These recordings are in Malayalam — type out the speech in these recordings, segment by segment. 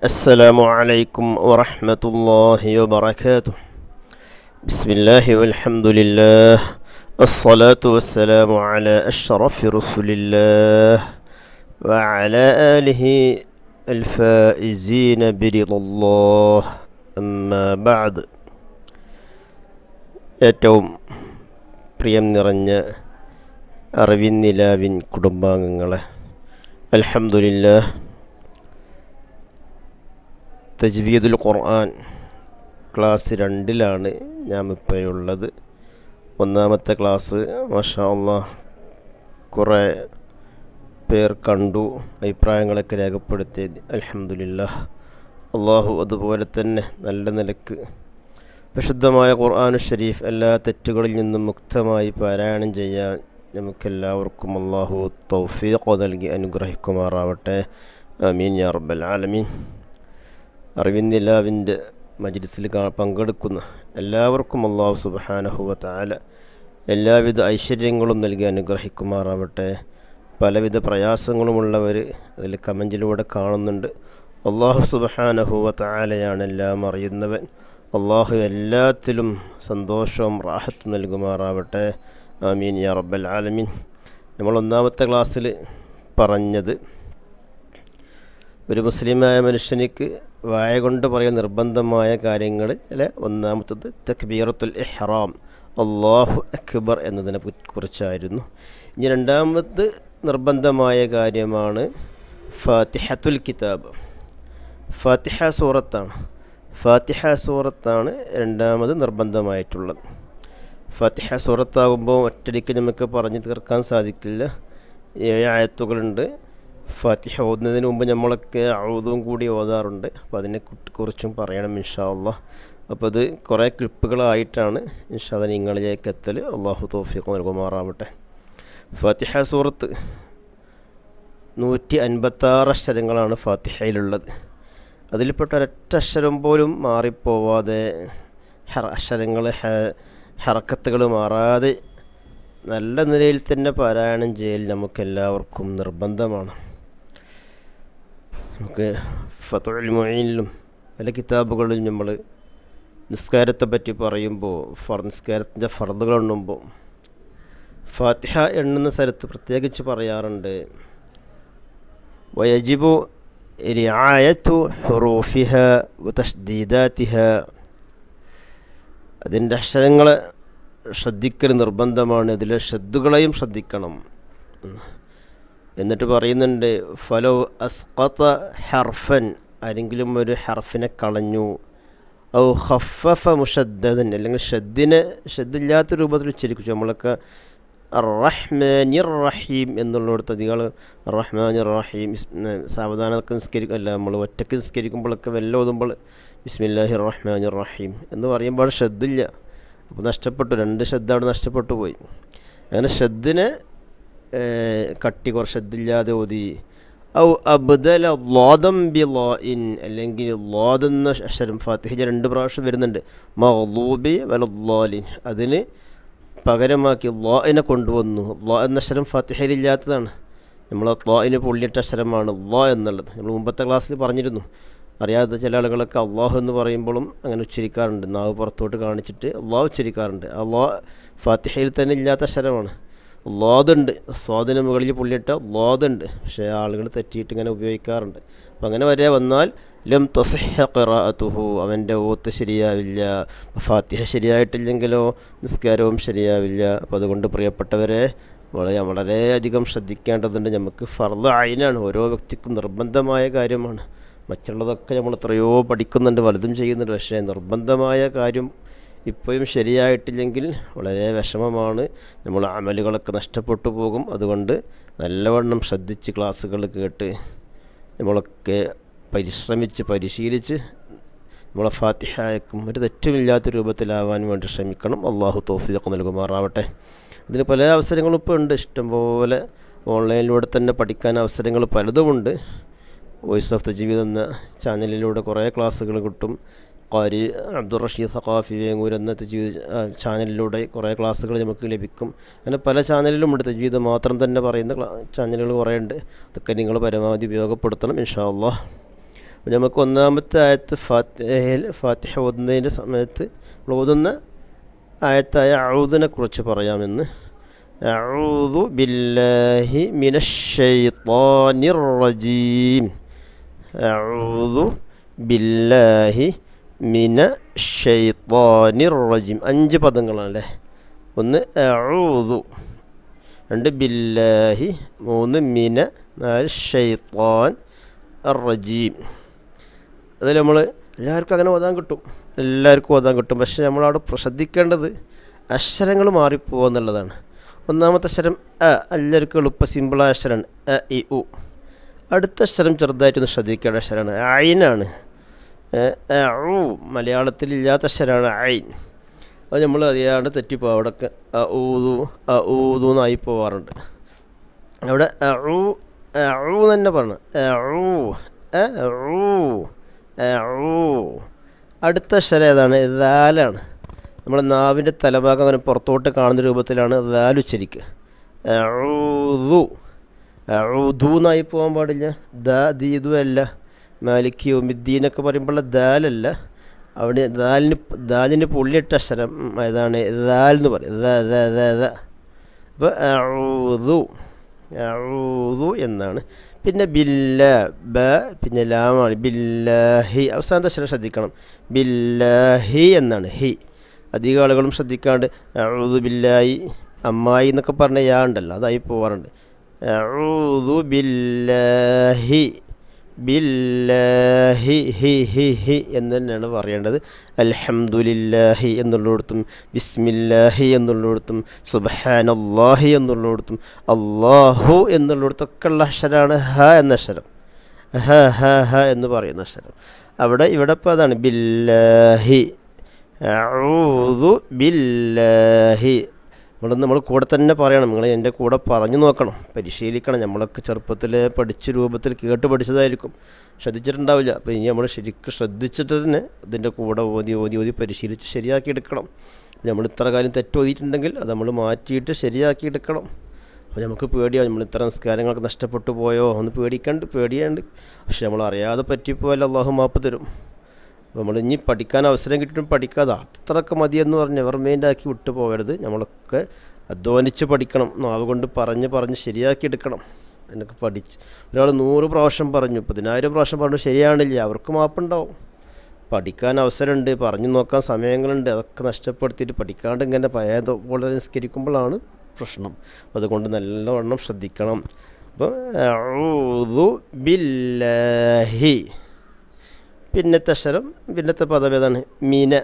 السلام عليكم ورحمة الله وبركاته بسم الله والحمد لله الصلاة والسلام على أشرف رسل الله وعلى آله الفائزين برضا الله أما بعد أتوم ഏറ്റവും പ്രിയം നിറഞ്ഞ അറിവിൻ നിലാവിൻ الحمد لله തജ്വീദുൽ ഖുർആൻ ക്ലാസ് രണ്ടിലാണ് ഇപ്പോൾ ഉള്ളത് ഒന്നാമത്തെ ക്ലാസ് മഷാ അള്ളാ കുറേ പേർ കണ്ടു അഭിപ്രായങ്ങളൊക്കെ രേഖപ്പെടുത്തി അലഹമില്ല അള്ളാഹു അതുപോലെ തന്നെ നല്ല നിലക്ക് വിശുദ്ധമായ ഖുർആാനു ഷരീഫ് എല്ലാ തെറ്റുകളിൽ നിന്നും മുക്തമായി പാരായണം ചെയ്യാൻ നമുക്കെല്ലാവർക്കും അള്ളാഹു തൗഫീഖ് നൽകി അനുഗ്രഹിക്കുമാറാവട്ടെ അമീൻ യാ റബ്ബൽ ആലമീൻ അറിവിന്നിലാവിൻ്റെ മജ്ലിസിൽ പങ്കെടുക്കുന്ന എല്ലാവർക്കും അള്ളാഹു സുബാനഹുവ എല്ലാവിധ ഐശ്വര്യങ്ങളും നൽകി അനുഗ്രഹിക്കുമാറാവട്ടെ പലവിധ പ്രയാസങ്ങളുമുള്ളവർ അതിൽ കമൻറ്റിലൂടെ കാണുന്നുണ്ട് അള്ളാഹു സുബഹാനഹുവ എല്ലാം അറിയുന്നവൻ അള്ളാഹു എല്ലാത്തിലും സന്തോഷവും റാഹത്തും നൽകുമാറാവട്ടെ ആമീൻ യാ റബ്ബൽ ആലമീൻ നമ്മൾ ഒന്നാമത്തെ ക്ലാസ്സിൽ പറഞ്ഞത് ഒരു മുസ്ലിമായ മനുഷ്യനിക്ക് വായ കൊണ്ട് നിർബന്ധമായ കാര്യങ്ങളിൽ ഒന്നാമത്തത് തക്ബീറത്തുൽ ഇഹ്റാം അള്ളാഹു അക്ബർ എന്നതിനെ കുറിച്ചായിരുന്നു ഇനി രണ്ടാമത് നിർബന്ധമായ കാര്യമാണ് ഫാത്തിഹത്തുൽ കിതാബ് ഫാത്തിഹ സൂറത്താണ് ഫാത്തിഹ സൂറത്താണ് രണ്ടാമത് നിർബന്ധമായിട്ടുള്ളത് ഫാത്തിഹ സൂറത്താകുമ്പോൾ ഒറ്റടിക്ക് നമുക്ക് പറഞ്ഞു തീർക്കാൻ സാധിക്കില്ല ഏഴ് ആയത്തുകളുണ്ട് ഫാത്തിഹ ഓതുന്നതിന് മുമ്പ് നമ്മളൊക്കെ ഔതും കൂടി ഓതാറുണ്ട് അപ്പോൾ അതിനെ കുറിച്ചും പറയണം ഇൻഷാല്ല അപ്പോൾ അത് കുറേ ക്ലിപ്പുകളായിട്ടാണ് ഇൻഷാല്ല നിങ്ങളിലേക്ക് എത്തൽ അള്ളാഹു തോഫിക്ക് നൽകുമാറാവട്ടെ ഫാത്തിഹ സൂറത്ത് നൂറ്റി അൻപത്താറ് അക്ഷരങ്ങളാണ് ഫാത്തിഹയിലുള്ളത് അതിൽപ്പെട്ട ഒരൊറ്റ അക്ഷരം പോലും മാറിപ്പോവാതെ അക്ഷരങ്ങൾ ഹറക്കത്തുകൾ മാറാതെ നല്ല നിലയിൽ തന്നെ പാരായണം ചെയ്യൽ നമുക്കെല്ലാവർക്കും നിർബന്ധമാണ് ഒക്കെ ഫത്തുൽ മൊയിലും പല കിതാബുകളിലും നമ്മൾ നിസ്കാരത്തെ പറ്റി പറയുമ്പോൾ ഫർ നിസ്കാരത്തിൻ്റെ ഫർദുകൾ എണ്ണുമ്പോൾ ഫാത്തിഹ എണ്ണുന്ന സ്ഥലത്ത് പ്രത്യേകിച്ച് പറയാറുണ്ട് വയജിബു റിയായത്തു ഹുറൂഫിഹ തഷ്ദീദാത്തിഹ അതിൻ്റെ അക്ഷരങ്ങൾ ശ്രദ്ധിക്കൽ നിർബന്ധമാണ് അതിലെ ഷദ്ദുകളെയും ശ്രദ്ധിക്കണം എന്നിട്ട് പറയുന്നുണ്ട് ഫലോ അസ്കത്ത ഹർഫൻ ആരെങ്കിലും ഒരു ഹർഫിനെ കളഞ്ഞു ഔ ഹഫഫ മുഷദ്ദൻ അല്ലെങ്കിൽ ഷദ്ദിനെ ഷദ്ദില്ലാത്ത രൂപത്തിൽ ഉച്ചരിക്കും നമ്മളൊക്കെ റഹ്മാനിർ റഹീം എന്നുള്ളിടത്ത് നിങ്ങൾ റഹ്മാനിർ റഹീം സാവധാനമൊക്കെ നിസ്കരിക്കും അല്ല നമ്മൾ ഒറ്റയ്ക്ക് നിസ്കരിക്കുമ്പോഴൊക്കെ വെല്ല ഓതുമ്പോൾ ബിസ്മില്ലാഹി റഹ്മാനിർ റഹീം എന്ന് പറയുമ്പോൾ ഷദ്ദില്ല അപ്പോൾ നഷ്ടപ്പെട്ടു രണ്ട് ഷദ്ദ് അവിടെ നഷ്ടപ്പെട്ടു പോയി അങ്ങനെ ഷദ്ദിനെ കട്ടി കുറച്ചതില്ലാതെ ഓതി ഔ അബ്ദല ലോദം ബി ലോ ഇൻ അല്ലെങ്കിൽ ലോദെന്ന അക്ഷരം ഫാത്തിഹ രണ്ട് പ്രാവശ്യം വരുന്നുണ്ട് മൗലൂബി വലോലിൻ അതിന് പകരമാക്കി ഇനെ കൊണ്ടുവന്നു ലോ എന്ന അക്ഷരം ഫാത്തിഹയിലില്ലാത്തതാണ് നമ്മൾ ലോയിന് പൊള്ളിയിട്ട അക്ഷരമാണ് ലോ എന്നുള്ളത് നമ്മൾ മുമ്പത്തെ ക്ലാസ്സിൽ പറഞ്ഞിരുന്നു അറിയാത്ത ചില ആളുകളൊക്കെ അള്ളാഹു എന്ന് പറയുമ്പോഴും അങ്ങനെ ഉച്ചരിക്കാറുണ്ട് നാവ് പുറത്തോട്ട് കാണിച്ചിട്ട് അള്ളാഹ് ഉച്ചരിക്കാറുണ്ട് അള്ളാഹ് ഫാത്തിഹയിൽ തന്നെ ഇല്ലാത്ത അക്ഷരമാണ് ലോതുണ്ട് സ്വാദിന് മുകളിൽ പുള്ളിയിട്ട ലോതുണ്ട് പക്ഷേ ആളുകൾ തെറ്റിയിട്ട് ഇങ്ങനെ ഉപയോഗിക്കാറുണ്ട് അപ്പം അങ്ങനെ വരെ വന്നാൽ ലം തസഹ അവൻ്റെ ഓത്ത് ശരിയാവില്ല ഫാത്തിഹ ശരിയായിട്ടില്ലെങ്കിലോ നിസ്കാരവും ശരിയാവില്ല അപ്പോൾ അതുകൊണ്ട് പ്രിയപ്പെട്ടവരെ വളരെ വളരെയധികം ശ്രദ്ധിക്കേണ്ടതുണ്ട് നമുക്ക് ഫർദ് ആയിനാണ് ഓരോ വ്യക്തിക്കും നിർബന്ധമായ കാര്യമാണ് മറ്റുള്ളതൊക്കെ നമ്മൾ എത്രയോ പഠിക്കുന്നുണ്ട് വലുതും ചെയ്യുന്നുണ്ട് പക്ഷേ നിർബന്ധമായ കാര്യം ഇപ്പോഴും ശരിയായിട്ടില്ലെങ്കിൽ വളരെ വിഷമമാണ് നമ്മൾ അമലുകളൊക്കെ നഷ്ടപ്പെട്ടു പോകും അതുകൊണ്ട് നല്ലവണ്ണം ശ്രദ്ധിച്ച് ക്ലാസ്സുകൾ കേട്ട് നമ്മളൊക്കെ പരിശ്രമിച്ച് പരിശീലിച്ച് നമ്മളെ ഫാത്തിഹായക്കും ഒരു തെറ്റുമില്ലാത്ത രൂപത്തിലാവാൻ വേണ്ടി ശ്രമിക്കണം അള്ളാഹു തോഫിയൊക്കെ നൽകുമാറാവട്ടെ അതിന് പല അവസരങ്ങളും ഇപ്പോൾ ഉണ്ട് ഇഷ്ടംപോലെ ഓൺലൈനിലൂടെ തന്നെ പഠിക്കാൻ അവസരങ്ങൾ പലതുമുണ്ട് വോയിസ് ഓഫ് ദ ജീവിതം എന്ന ചാനലിലൂടെ കുറേ ക്ലാസ്സുകൾ കിട്ടും ഖാരി അബ്ദുൾ റഷീദ് സഖാഫി വേങ്ങൂർ എന്ന തജീദ് ചാനലിലൂടെ കുറേ ക്ലാസ്സുകൾ നമുക്ക് ലഭിക്കും അങ്ങനെ പല ചാനലിലുമുണ്ട് തജീദ് മാത്രം തന്നെ പറയുന്ന ചാനലുകൾ കുറേ ഉണ്ട് അതൊക്കെ നിങ്ങൾ പരമാവധി ഉപയോഗപ്പെടുത്തണം ഇൻഷാല്ല അപ്പോൾ നമുക്ക് ഒന്നാമത്തെ ആയത്ത് ഫാത്തിഹയിൽ ഫാത്തിഹ ഓതുന്നതിൻ്റെ സമയത്ത് നമ്മൾ ഓതുന്ന ആയത്തായ അഴുതിനെ കുറിച്ച് പറയാമെന്ന് അഴുതു ബില്ലാഹി മിനഷൈത്താനിർ റജീം അഴുതു ബില്ലാഹി മിന ഷെയ്ത്താനിർ റജീം അഞ്ച് അല്ലേ ഒന്ന് എഴുതു രണ്ട് ബില്ലാഹി മൂന്ന് മിന നാല് ഷെയ്ത്താൻ റജീം അതിൽ നമ്മൾ എല്ലാവർക്കും അങ്ങനെ ഓതാൻ കിട്ടും എല്ലാവർക്കും ഓതാൻ കിട്ടും പക്ഷേ നമ്മളവിടെ ശ്രദ്ധിക്കേണ്ടത് അക്ഷരങ്ങൾ മാറിപ്പോകുക എന്നുള്ളതാണ് ഒന്നാമത്തെ അക്ഷരം അ എല്ലാവർക്കും എളുപ്പ സിമ്പിളായ അക്ഷരമാണ് എ ഇ ഉ അടുത്ത അക്ഷരം ചെറുതായിട്ടൊന്ന് ശ്രദ്ധിക്കേണ്ട അക്ഷരമാണ് അയിനാണ് ഊ മലയാളത്തിൽ ഇല്ലാത്ത അക്ഷരമാണ് ഐൻ അത് നമ്മൾ അറിയാണ്ട് അവിടെ അവിടെയൊക്കെ ഊതു ഊതു എന്നായി പോവാറുണ്ട് അവിടെ ഊ ഊ തന്നെ പറഞ്ഞു ഊ ഊ ഊ അടുത്ത അക്ഷരം ഏതാണ് ദാലാണ് നമ്മുടെ നാവിൻ്റെ തലഭാഗം അങ്ങനെ പുറത്തോട്ട് കാണുന്ന രൂപത്തിലാണ് ദാലുച്ചരിക്കുക ഊതു ഊതു എന്നായി പോകാൻ പാടില്ല ദ ദീതു അല്ല മാലിക് യോമിദ്ദീൻ പറയുമ്പോഴുള്ള ദാലല്ല അവിടെ ദാലിന് ദാലിന് പുള്ളിയിട്ട അക്ഷരം ഏതാണ് ദാൽ എന്ന് പറയും അപ്പോൾ എന്നാണ് പിന്നെ ബില്ല ബ പിന്നെ ലാമാണ് ബില്ലാഹി അവസാനത്തെ അക്ഷരം ശ്രദ്ധിക്കണം ബില്ലാഹി എന്നാണ് ഹി അധികം ആളുകളും ശ്രദ്ധിക്കാണ്ട് അഴുതു ബില്ലായി അമ്മായി എന്നൊക്കെ പറഞ്ഞ യാ ഉണ്ടല്ലോ അതായി പോവാറുണ്ട് അഴുതു ബില്ലാഹി ബില്ലാഹി ഹി ഹി ഹി എന്ന് തന്നെയാണ് പറയേണ്ടത് അൽഹംദുലില്ലാഹി എന്നുള്ളിടത്തും ബിസ്മില്ലാഹി എന്നുള്ളിടത്തും സുബഹാനല്ലാഹി എന്നുള്ളിടത്തും അള്ളാഹു എന്നുള്ളിടത്തൊക്കെ ഉള്ള അക്ഷരാണ് ഹ എന്ന അക്ഷരം ഹ ഹ ഹ എന്ന് പറയുന്ന അക്ഷരം അവിടെ ഇവിടെ ഇപ്പോൾ അതാണ് ബില്ലാഹി ബില്ലാഹി നമ്മൾ നമ്മൾ കൂടെ തന്നെ പറയണം നിങ്ങൾ എൻ്റെ കൂടെ പറഞ്ഞു നോക്കണം പരിശീലിക്കണം നമ്മളൊക്കെ ചെറുപ്പത്തിൽ പഠിച്ച രൂപത്തിൽ കേട്ട് പഠിച്ചതായിരിക്കും ശ്രദ്ധിച്ചിട്ടുണ്ടാവില്ല അപ്പോൾ ഇനി നമ്മൾ ശരിക്കും ശ്രദ്ധിച്ചിട്ട് തന്നെ ഇതിൻ്റെ കൂടെ ഓതി ഓതി ഓതി പരിശീലിച്ച് ശരിയാക്കിയെടുക്കണം നമ്മൾ ഇത്ര കാര്യം തെറ്റോതിയിട്ടുണ്ടെങ്കിൽ അത് നമ്മൾ മാറ്റിയിട്ട് ശരിയാക്കിയെടുക്കണം അപ്പോൾ നമുക്ക് പേടിയാണ് നമ്മൾ ഇത്ര സംസ്കാരങ്ങളൊക്കെ നഷ്ടപ്പെട്ടു പോയോ ഒന്ന് പേടിക്കണ്ട് പേടിയുണ്ട് പക്ഷെ നമ്മൾ അറിയാതെ പറ്റിപ്പോയാൽ അള്ളാഹു മാപ്പ് തരും നമ്മൾ ഇനി പഠിക്കാൻ അവസരം കിട്ടിയിട്ടും പഠിക്കാതെ അത്രയ്ക്ക് മതിയെന്ന് പറഞ്ഞ് എവർമൈൻഡാക്കി വിട്ടു പോകരുത് നമ്മളൊക്കെ അധ്വാനിച്ച് പഠിക്കണം നാവുകൊണ്ട് പറഞ്ഞ് പറഞ്ഞ് ശരിയാക്കി എടുക്കണം എന്നൊക്കെ പഠിച്ച് ഒരാൾ നൂറ് പ്രാവശ്യം പറഞ്ഞു പതിനായിരം പ്രാവശ്യം പറഞ്ഞു ശരിയാണില്ല അവർക്ക് മാപ്പുണ്ടാവും പഠിക്കാൻ അവസരമുണ്ട് പറഞ്ഞു നോക്കാൻ സമയങ്ങളുണ്ട് അതൊക്കെ നഷ്ടപ്പെടുത്തിയിട്ട് പഠിക്കാണ്ട് ഇങ്ങനെ പഴയതുപോലെ നിസ്കരിക്കുമ്പോഴാണ് പ്രശ്നം അതുകൊണ്ട് നല്ലവണ്ണം ശ്രദ്ധിക്കണം അപ്പോൾ ബില്ലാഹി പിന്നത്തെ അക്ഷരം പിന്നത്തെ പദം ഏതാണ് മീന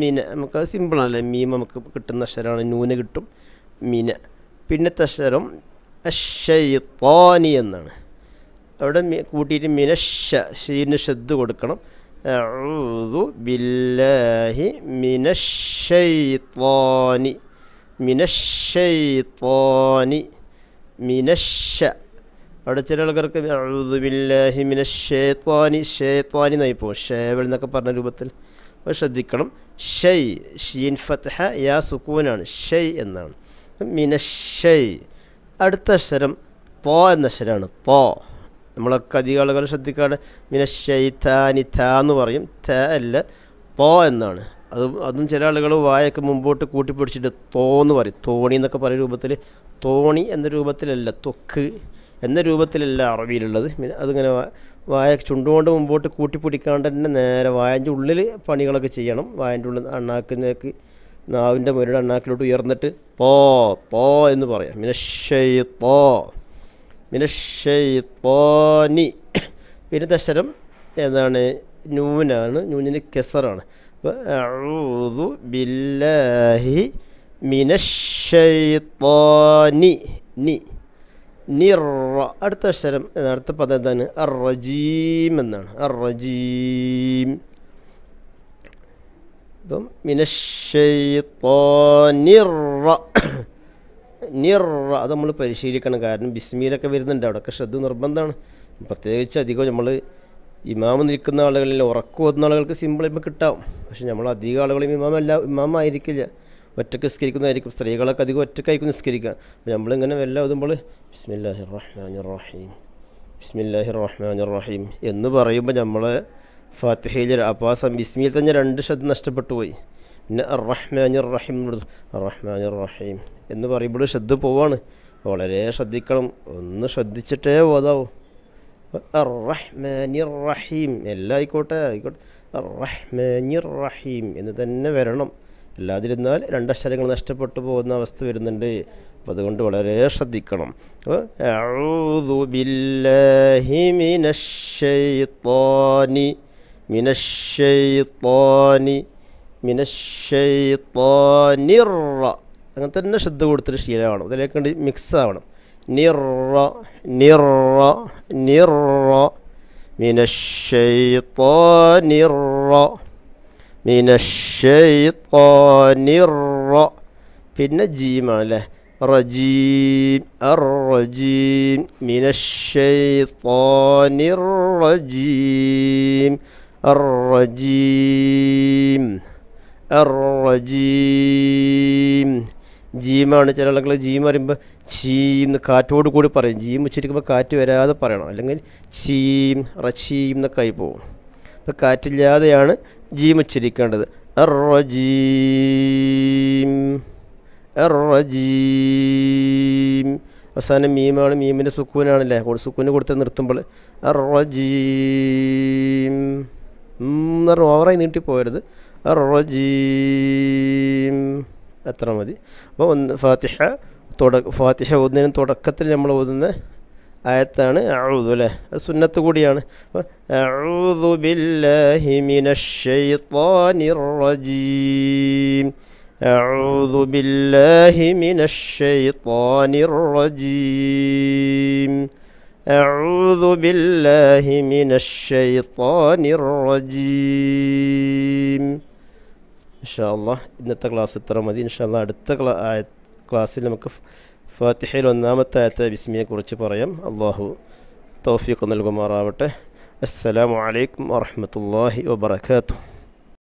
മീന നമുക്ക് സിമ്പിളാണല്ലേ മീമ നമുക്ക് കിട്ടുന്ന അക്ഷരമാണ് നൂന കിട്ടും മീന പിന്നത്തെ അക്ഷരം അഷയ്ത്തോനി എന്നാണ് അവിടെ കൂട്ടിയിട്ട് മിനഷ ഷീന് ഷെദ് കൊടുക്കണം അഊദു ബില്ലാഹി മിനഷയ്ത്തോനി മിനഷയ്ത്തോനി മിനഷ അവിടെ ചില ആൾക്കാർക്ക് അഴുതുബില്ലാഹിമിനെ ഷേത്വാനി ഷേത്വാനി എന്നായി ഷേവൽ എന്നൊക്കെ പറഞ്ഞ രൂപത്തിൽ അപ്പോൾ ശ്രദ്ധിക്കണം ഷെയ് ഷീൻ ഫത്ത്ഹ യാ സുക്കൂനാണ് ഷെയ് എന്നാണ് മിനഷൈ അടുത്ത അക്ഷരം പോ എന്ന അക്ഷരമാണ് പോ നമ്മളൊക്കെ അധികം ആളുകൾ ശ്രദ്ധിക്കാണ് മിനഷൈ താനി താ എന്ന് പറയും ത അല്ല പോ എന്നാണ് അത് അതും ചില ആളുകൾ വായൊക്കെ മുമ്പോട്ട് കൂട്ടിപ്പിടിച്ചിട്ട് തോ എന്ന് പറയും തോണി എന്നൊക്കെ പറയുന്ന രൂപത്തിൽ തോണി എന്ന രൂപത്തിലല്ല തൊക്ക് എന്ന രൂപത്തിലല്ല അറബിയിലുള്ളത് അതിങ്ങനെ വായ ചുണ്ടുകൊണ്ട് മുമ്പോട്ട് കൂട്ടിപ്പിടിക്കാണ്ട് തന്നെ നേരെ വായൻ്റെ ഉള്ളിൽ പണികളൊക്കെ ചെയ്യണം വായൻ്റെ ഉള്ളിൽ അണ്ണാക്കുന്നേക്ക് നാവിൻ്റെ മുരയുടെ അണ്ണാക്കിലോട്ട് ഉയർന്നിട്ട് പോ പോ എന്ന് പറയാം മിനഷൈ പോ മിനഷൈ പോനി പിന്നെ ദശരം എന്താണ് ന്യൂനാണ് ന്യൂനിന് കെസറാണ് അപ്പോൾ ബില്ലാഹി മിനഷൈ പോനി നി നിർ അടുത്ത അക്ഷരം അടുത്ത പദം എന്താണ് അറജീം എന്നാണ് അറജീം ഇപ്പം മിനശ്ശൈത്തോനിറ നിർ അത് നമ്മൾ പരിശീലിക്കണം കാരണം ബിസ്മീലൊക്കെ വരുന്നുണ്ട് അവിടെയൊക്കെ ശ്രദ്ധ നിർബന്ധമാണ് പ്രത്യേകിച്ച് അധികം നമ്മൾ ഇമാമ് നിൽക്കുന്ന ആളുകളിൽ ഉറക്കം ഓതുന്ന ആളുകൾക്ക് സിമ്പിൾ ഇപ്പം കിട്ടാം പക്ഷെ നമ്മൾ അധികം ആളുകളും ഇമാമല്ല ഇമാമായിരിക്കില്ല ഒറ്റയ്ക്ക് നിസ്കരിക്കുന്നതായിരിക്കും സ്ത്രീകളൊക്കെ അധികം ഒറ്റയ്ക്കായിരിക്കും നിസ്കരിക്കുക അപ്പോൾ നമ്മളിങ്ങനെ വല്ല ഇതുമ്പോൾ ബിസ്മില്ലാഹി റഹ്മാൻ റഹീം ബിസ്മില്ലാഹി റഹ്മാൻ റഹീം എന്ന് പറയുമ്പോൾ നമ്മളെ ഫാത്തിഹയിൽ അപ്പോൾ ആ ബിസ്മിയിൽ തന്നെ രണ്ട് ശബ്ദം നഷ്ടപ്പെട്ടു പോയി പിന്നെ റഹ്മാൻ റഹീം റഹ്മാൻ റഹീം എന്ന് പറയുമ്പോൾ ശ്രദ്ധ പോവാണ് വളരെ ശ്രദ്ധിക്കണം ഒന്ന് ശ്രദ്ധിച്ചിട്ടേ ഓതാവും റഹ്മാനി റഹീം എല്ലാം ആയിക്കോട്ടെ ആയിക്കോട്ടെ റഹ്മാനി റഹീം എന്ന് തന്നെ വരണം അല്ലാതിരുന്നാൽ രണ്ടക്ഷരങ്ങൾ നഷ്ടപ്പെട്ടു പോകുന്ന അവസ്ഥ വരുന്നുണ്ട് അപ്പോൾ അതുകൊണ്ട് വളരെ ശ്രദ്ധിക്കണം മിനശ്ശൈത്വാനി മിനശ്ശൈത്വാനി അങ്ങനെ തന്നെ ശ്രദ്ധ കൊടുത്തൊരു ശീലമാണ് അതിലേക്ക് മിക്സ് ആവണം നിറ നിറ നിറ നിറ പിന്നെ ജീമാണ് അല്ലേ റജീം അറജീം മിനഷൈത്വാനിർ റജീം അറജീം അറജീം ജീമാണ് ചില ആളുകൾ ജീം പറയുമ്പോൾ ചീം എന്ന് കാറ്റോട് കൂടി പറയും ജീം വെച്ചിരിക്കുമ്പോൾ കാറ്റ് വരാതെ പറയണം അല്ലെങ്കിൽ ചീം റച്ചീം എന്നൊക്കെ ആയി പോകും അപ്പോൾ കാറ്റില്ലാതെയാണ് ജീം ഉച്ചരിക്കേണ്ടത് റജീം റജീം അവസാനം മീമാണ് മീമിൻ്റെ സുക്കൂനാണല്ലേ സുക്കൂന് കൊടുത്ത് നിർത്തുമ്പോൾ എറജീം പറഞ്ഞ് ഓവറായി നീട്ടിപ്പോരുത് എറജീം അത്ര മതി അപ്പോൾ ഒന്ന് ഫാത്തിഹ തുട ഫാത്തിഹ ഒന്നിനും തുടക്കത്തിൽ നമ്മൾ ഓതുന്ന ആയത്താണ് അഴുതു അല്ലേ അത് സുന്നത്ത് കൂടിയാണ് ഇന്നത്തെ ബില്ലാഹി റജീം ക്ലാസ് ഇത്ര മതി ഇൻഷാല്ല അടുത്ത ക്ലാസ്സിൽ നമുക്ക് ഫാത്തിഹയിൽ ഒന്നാമത്തെ ആയത്തെ ബിസ്മിയെക്കുറിച്ച് പറയാം അള്ളാഹു തൗഫീഖ് നൽകുമാറാവട്ടെ അസ്സലാമു അലൈക്കും വറഹമത്തല്ലാഹി വബർക്കാത്തു